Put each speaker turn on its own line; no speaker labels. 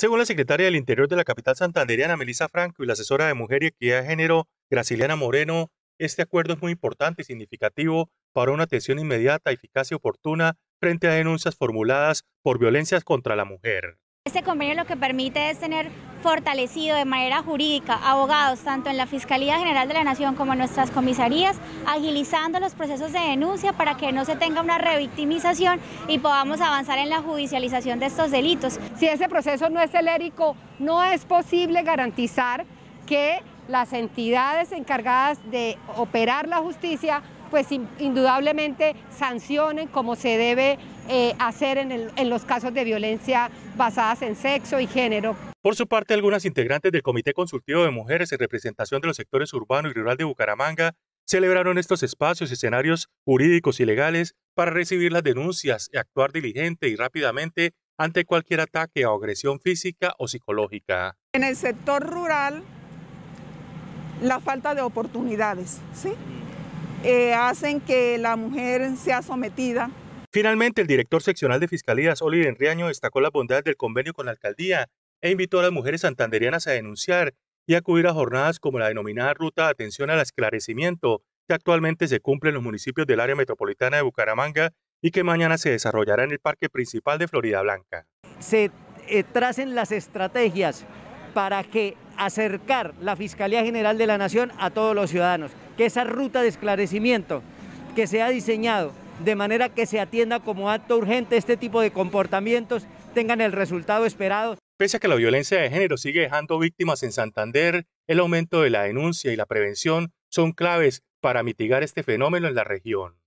Según la secretaria del Interior de la capital santandereana, Melissa Franco, y la asesora de Mujer y Equidad de Género, Graciliana Moreno, este acuerdo es muy importante y significativo para una atención inmediata, eficaz y oportuna frente a denuncias formuladas por violencias contra la mujer.
Este convenio lo que permite es tener fortalecido de manera jurídica abogados tanto en la Fiscalía General de la Nación como en nuestras comisarías, agilizando los procesos de denuncia para que no se tenga
una revictimización y podamos avanzar en la judicialización de estos delitos. Si ese proceso no es celérico, no es posible garantizar que las entidades encargadas de operar la justicia pues indudablemente sancionen como se debe eh, hacer en, los casos de violencia basadas en sexo y género.
Por su parte, algunas integrantes del Comité Consultivo de Mujeres en representación de los sectores urbano y rural de Bucaramanga celebraron estos espacios y escenarios jurídicos y legales para recibir las denuncias y actuar diligente y rápidamente ante cualquier ataque o agresión física o psicológica.
En el sector rural, la falta de oportunidades, ¿sí? Eh, hacen que la mujer sea sometida.
Finalmente, el director seccional de Fiscalía, Oliver Enriaño, destacó las bondades del convenio con la alcaldía e invitó a las mujeres santanderianas a denunciar y acudir a jornadas como la denominada Ruta de Atención al Esclarecimiento, que actualmente se cumple en los municipios del área metropolitana de Bucaramanga y que mañana se desarrollará en el Parque Principal de Florida Blanca. Se eh, tracen
las estrategias para que acercar la Fiscalía General de la Nación a todos los ciudadanos, que esa ruta de esclarecimiento que se ha diseñado de manera que se atienda como acto urgente este tipo de comportamientos tengan el resultado esperado.
Pese a que la violencia de género sigue dejando víctimas en Santander, el aumento de la denuncia y la prevención son claves para mitigar este fenómeno en la región.